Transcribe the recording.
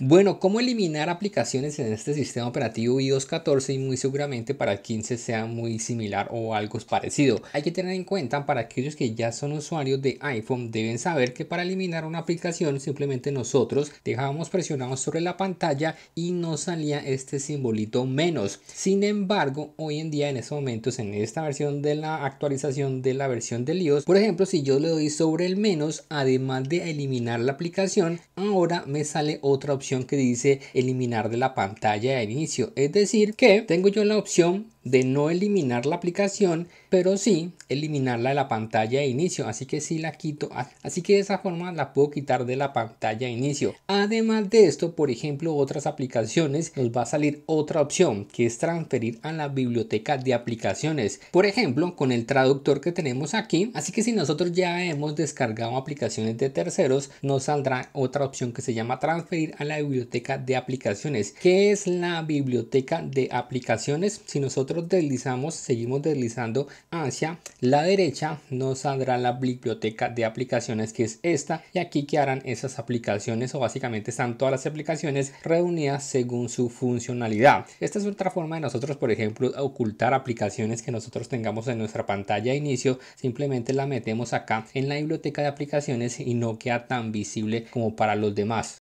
Bueno, ¿cómo eliminar aplicaciones en este sistema operativo iOS 14 y muy seguramente para el 15 sea muy similar o algo parecido? Hay que tener en cuenta para aquellos que ya son usuarios de iPhone deben saber que para eliminar una aplicación simplemente nosotros dejábamos presionado sobre la pantalla y no salía este simbolito menos. Sin embargo, hoy en día en estos momentos en esta versión de la actualización de la versión del iOS, por ejemplo, si yo le doy sobre el menos, además de eliminar la aplicación, ahora me sale otra opción que dice eliminar de la pantalla de inicio. Es decir, que tengo yo la opción de no eliminar la aplicación, pero sí eliminarla de la pantalla de inicio. Así que si la quito, ah, así que de esa forma la puedo quitar de la pantalla de inicio. Además de esto, por ejemplo, otras aplicaciones nos va a salir otra opción que es transferir a la biblioteca de aplicaciones. Por ejemplo, con el traductor que tenemos aquí. Así que si nosotros ya hemos descargado aplicaciones de terceros, nos saldrá otra opción que se llama transferir a la biblioteca de aplicaciones. ¿Qué es la biblioteca de aplicaciones? Si nosotros deslizamos, seguimos deslizando hacia la derecha, nos saldrá la biblioteca de aplicaciones que es esta y aquí quedarán esas aplicaciones o básicamente están todas las aplicaciones reunidas según su funcionalidad. Esta es otra forma de nosotros, por ejemplo, ocultar aplicaciones que nosotros tengamos en nuestra pantalla de inicio, simplemente la metemos acá en la biblioteca de aplicaciones y no queda tan visible como para los demás.